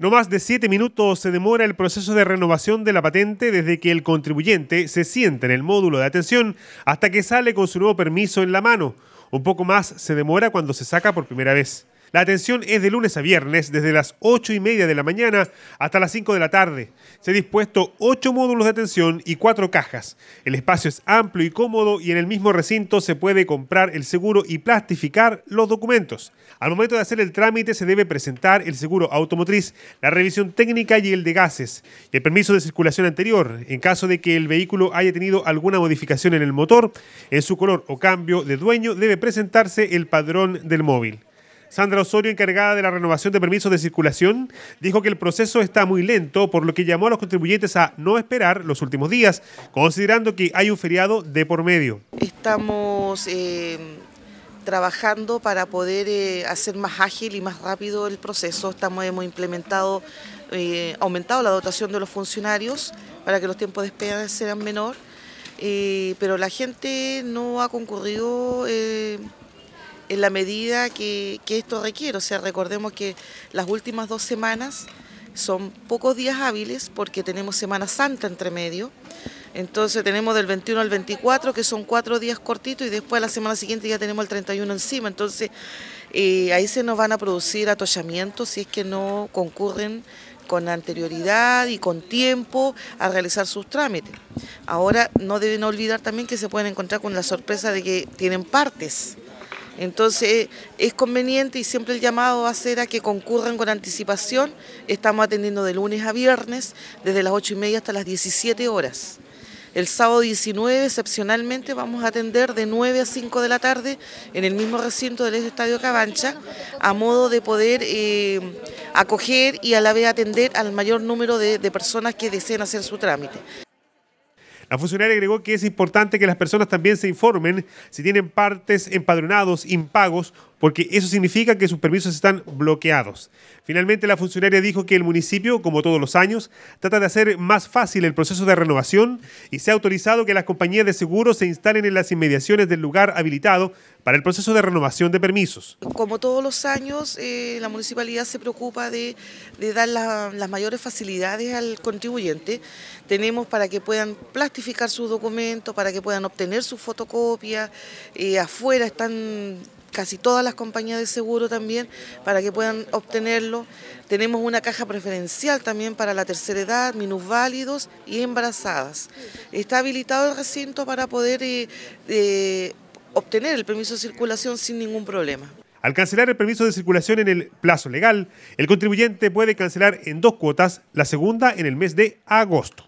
No más de siete minutos se demora el proceso de renovación de la patente desde que el contribuyente se sienta en el módulo de atención hasta que sale con su nuevo permiso en la mano. Un poco más se demora cuando se saca por primera vez. La atención es de lunes a viernes, desde las 8 y media de la mañana hasta las 5 de la tarde. Se han dispuesto 8 módulos de atención y 4 cajas. El espacio es amplio y cómodo y en el mismo recinto se puede comprar el seguro y plastificar los documentos. Al momento de hacer el trámite se debe presentar el seguro automotriz, la revisión técnica y el de gases, y el permiso de circulación anterior, en caso de que el vehículo haya tenido alguna modificación en el motor, en su color o cambio de dueño, debe presentarse el padrón del móvil. Sandra Osorio, encargada de la renovación de permisos de circulación, dijo que el proceso está muy lento, por lo que llamó a los contribuyentes a no esperar los últimos días, considerando que hay un feriado de por medio. Estamos eh, trabajando para poder eh, hacer más ágil y más rápido el proceso. hemos implementado, eh, aumentado la dotación de los funcionarios para que los tiempos de espera sean menor, pero la gente no ha concurrido en la medida que, esto requiere. O sea, recordemos que las últimas dos semanas son pocos días hábiles porque tenemos Semana Santa entre medio. Entonces tenemos del 21 al 24, que son cuatro días cortitos, y después la semana siguiente ya tenemos el 31 encima. Entonces eh, ahí se nos van a producir atollamientos si es que no concurren con anterioridad y con tiempo a realizar sus trámites. Ahora no deben olvidar también que se pueden encontrar con la sorpresa de que tienen partes. Entonces es conveniente y siempre el llamado va a ser a que concurran con anticipación. Estamos atendiendo de lunes a viernes, desde las ocho y media hasta las 17 horas. El sábado 19, excepcionalmente, vamos a atender de 9 a 5 de la tarde en el mismo recinto del Estadio Cabancha, a modo de poder eh, acoger y a la vez atender al mayor número de personas que deseen hacer su trámite. La funcionaria agregó que es importante que las personas también se informen si tienen partes empadronados impagos porque eso significa que sus permisos están bloqueados. Finalmente, la funcionaria dijo que el municipio, como todos los años, trata de hacer más fácil el proceso de renovación y se ha autorizado que las compañías de seguros se instalen en las inmediaciones del lugar habilitado para el proceso de renovación de permisos. Como todos los años, eh, la municipalidad se preocupa de, dar las mayores facilidades al contribuyente. Tenemos para que puedan plastificar sus documentos, para que puedan obtener su fotocopia eh, afuera están casi todas las compañías de seguro también para que puedan obtenerlo. Tenemos una caja preferencial también para la tercera edad, minusválidos y embarazadas. Está habilitado el recinto para poder eh, eh, obtener el permiso de circulación sin ningún problema. Al cancelar el permiso de circulación en el plazo legal, el contribuyente puede cancelar en dos cuotas, la segunda en el mes de agosto.